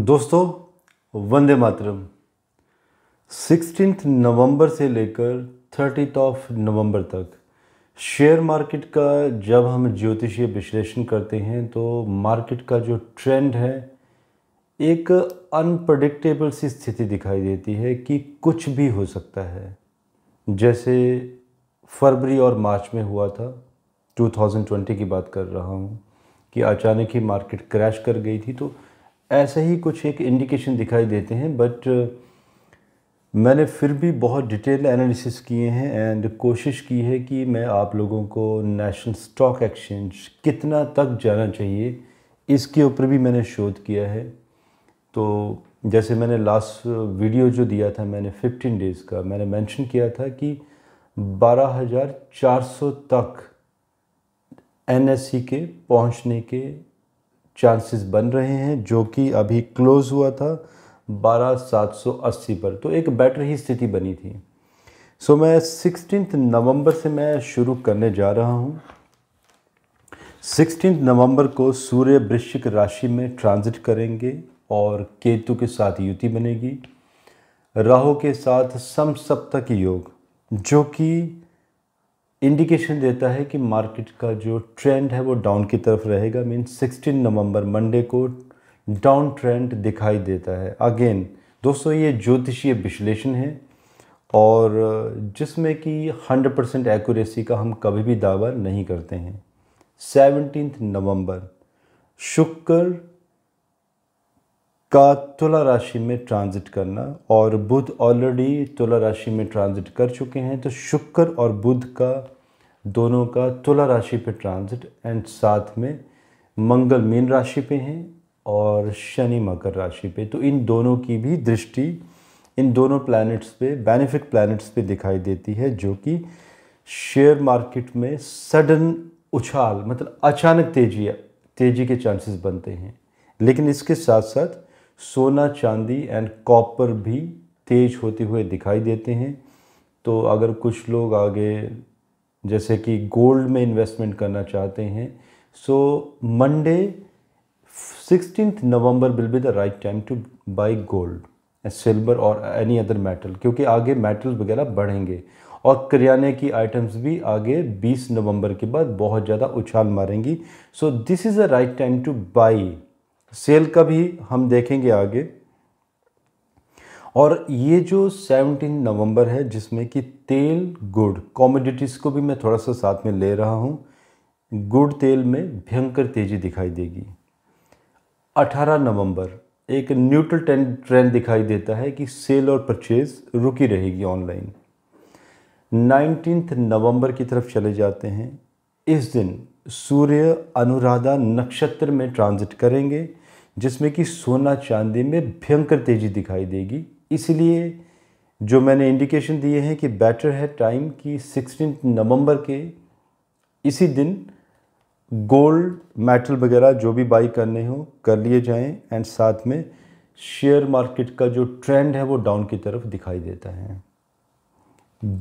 दोस्तों वंदे मातरम सिक्सटीन नवंबर से लेकर थर्टी ऑफ नवंबर तक शेयर मार्केट का जब हम ज्योतिषीय विश्लेषण करते हैं तो मार्केट का जो ट्रेंड है एक अनप्रडिक्टेबल सी स्थिति दिखाई देती है कि कुछ भी हो सकता है जैसे फरवरी और मार्च में हुआ था 2020 की बात कर रहा हूँ कि अचानक ही मार्केट क्रैश कर गई थी तो ऐसे ही कुछ एक इंडिकेशन दिखाई देते हैं बट uh, मैंने फिर भी बहुत डिटेल एनालिसिस किए हैं एंड कोशिश की है कि मैं आप लोगों को नेशनल स्टॉक एक्सचेंज कितना तक जाना चाहिए इसके ऊपर भी मैंने शोध किया है तो जैसे मैंने लास्ट वीडियो जो दिया था मैंने 15 डेज़ का मैंने मेंशन किया था कि 12,400 तक एनएससी e के पहुंचने के चांसेस बन रहे हैं जो कि अभी क्लोज़ हुआ था बारह सात सौ अस्सी पर तो एक बेटर ही स्थिति बनी थी सो so, मैं सिक्सटीन नवंबर से मैं शुरू करने जा रहा हूँ सिक्सटीन नवंबर को सूर्य वृश्चिक राशि में ट्रांजिट करेंगे और केतु के साथ युति बनेगी राहु के साथ सम सप्तक योग जो कि इंडिकेशन देता है कि मार्केट का जो ट्रेंड है वो डाउन की तरफ रहेगा मीन 16 नवंबर मंडे को डाउन ट्रेंड दिखाई देता है अगेन दोस्तों ये ज्योतिषीय विश्लेषण है और जिसमें कि 100 परसेंट एक्यूरेसी का हम कभी भी दावा नहीं करते हैं सेवनटीन नवंबर शुक्र का तुला राशि में ट्रांजिट करना और बुध ऑलरेडी तुला राशि में ट्रांजिट कर चुके हैं तो शुक्र और बुध का दोनों का तुला राशि पे ट्रांजिट एंड साथ में मंगल मीन राशि पे हैं और शनि मकर राशि पे तो इन दोनों की भी दृष्टि इन दोनों प्लैनेट्स पे बेनिफिट प्लैनेट्स पे दिखाई देती है जो कि शेयर मार्केट में सडन उछाल मतलब अचानक तेजी तेजी के चांसेस बनते हैं लेकिन इसके साथ साथ सोना चांदी एंड कॉपर भी तेज होते हुए दिखाई देते हैं तो अगर कुछ लोग आगे जैसे कि गोल्ड में इन्वेस्टमेंट करना चाहते हैं so Monday sixteen November will be the right time to buy gold silver और एनी अदर मेटल क्योंकि आगे मेटल्स वगैरह बढ़ेंगे और करियाने की आइटम्स भी आगे 20 नवंबर के बाद बहुत ज़्यादा उछाल मारेंगी so this is the right time to buy sell का भी हम देखेंगे आगे और ये जो 17 नवंबर है जिसमें कि तेल गुड़ कॉमोडिटीज़ को भी मैं थोड़ा सा साथ में ले रहा हूँ गुड़ तेल में भयंकर तेज़ी दिखाई देगी 18 नवंबर एक न्यूट्रल ट्रेंड दिखाई देता है कि सेल और परचेज रुकी रहेगी ऑनलाइन 19 नवंबर की तरफ चले जाते हैं इस दिन सूर्य अनुराधा नक्षत्र में ट्रांजिट करेंगे जिसमें कि सोना चांदी में भयंकर तेज़ी दिखाई देगी इसलिए जो मैंने इंडिकेशन दिए हैं कि बेटर है टाइम कि सिक्सटीन नवंबर के इसी दिन गोल्ड मेटल वगैरह जो भी बाई करने हो कर लिए जाएं एंड साथ में शेयर मार्केट का जो ट्रेंड है वो डाउन की तरफ दिखाई देता है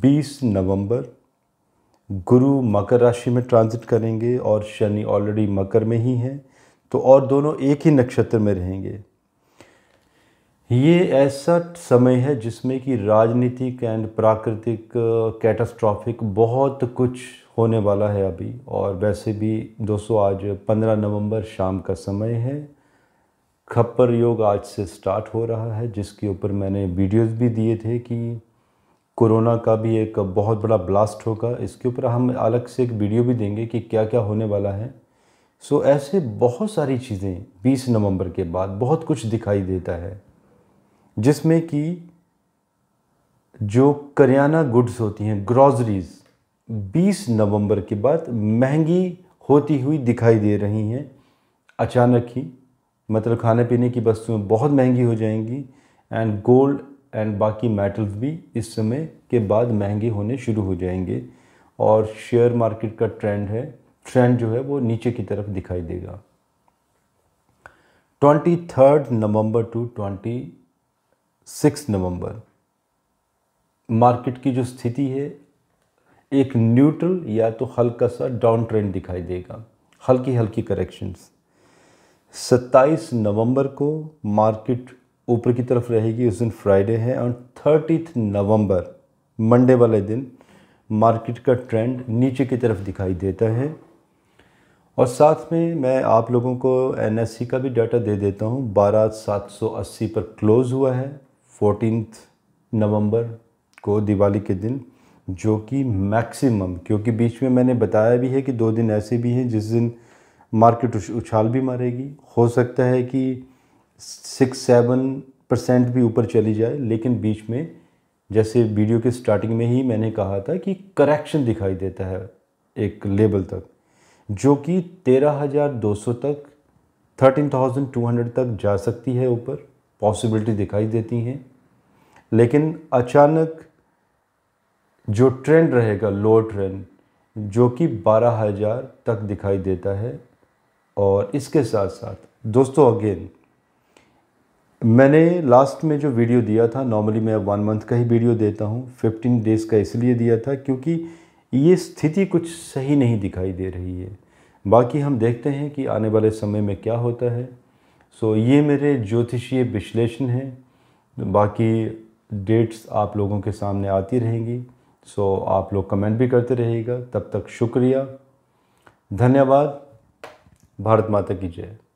20 नवंबर गुरु मकर राशि में ट्रांजिट करेंगे और शनि ऑलरेडी मकर में ही है तो और दोनों एक ही नक्षत्र में रहेंगे ये ऐसा समय है जिसमें कि राजनीतिक एंड प्राकृतिक कैटास्ट्रॉफिक बहुत कुछ होने वाला है अभी और वैसे भी दोस्तों आज 15 नवंबर शाम का समय है खप्पर योग आज से स्टार्ट हो रहा है जिसके ऊपर मैंने वीडियोस भी दिए थे कि कोरोना का भी एक बहुत बड़ा ब्लास्ट होगा इसके ऊपर हम अलग से एक वीडियो भी देंगे कि क्या क्या होने वाला है सो so, ऐसे बहुत सारी चीज़ें 20 नवंबर के बाद बहुत कुछ दिखाई देता है जिसमें कि जो करियाना गुड्स होती हैं ग्रॉजरीज़ 20 नवंबर के बाद महंगी होती हुई दिखाई दे रही हैं अचानक ही मतलब खाने पीने की वस्तुएं बहुत महंगी हो जाएंगी एंड गोल्ड एंड बाकी मेटल्स भी इस समय के बाद महंगे होने शुरू हो जाएंगे और शेयर मार्केट का ट्रेंड है ट्रेंड जो है वो नीचे की तरफ दिखाई देगा twenty third November to twenty six November market की जो स्थिति है एक न्यूट्रल या तो हल्का सा डाउन ट्रेंड दिखाई देगा हल्की हल्की करेक्शंस 27 नवंबर को मार्केट ऊपर की तरफ रहेगी उस दिन फ्राइडे है और थर्टीथ नवंबर मंडे वाले दिन मार्केट का ट्रेंड नीचे की तरफ दिखाई देता है और साथ में मैं आप लोगों को एन का भी डाटा दे देता हूँ बारह सात सौ अस्सी पर क्लोज़ हुआ है फोर्टीन नवंबर को दिवाली के दिन जो कि मैक्सिमम क्योंकि बीच में मैंने बताया भी है कि दो दिन ऐसे भी हैं जिस दिन मार्केट उछाल भी मारेगी हो सकता है कि सिक्स सेवन परसेंट भी ऊपर चली जाए लेकिन बीच में जैसे वीडियो के स्टार्टिंग में ही मैंने कहा था कि करेक्शन दिखाई देता है एक लेवल तक जो कि 13,200 तक 13,200 तक जा सकती है ऊपर पॉसिबिलिटी दिखाई देती हैं लेकिन अचानक जो ट्रेंड रहेगा लो ट्रेंड जो कि 12,000 तक दिखाई देता है और इसके साथ साथ दोस्तों अगेन मैंने लास्ट में जो वीडियो दिया था नॉर्मली मैं वन मंथ का ही वीडियो देता हूँ फिफ्टीन डेज़ का इसलिए दिया था क्योंकि ये स्थिति कुछ सही नहीं दिखाई दे रही है बाकी हम देखते हैं कि आने वाले समय में क्या होता है सो ये मेरे ज्योतिषीय विश्लेषण हैं बाकी डेट्स आप लोगों के सामने आती रहेंगी सो आप लोग कमेंट भी करते रहेगा तब तक शुक्रिया धन्यवाद भारत माता की जय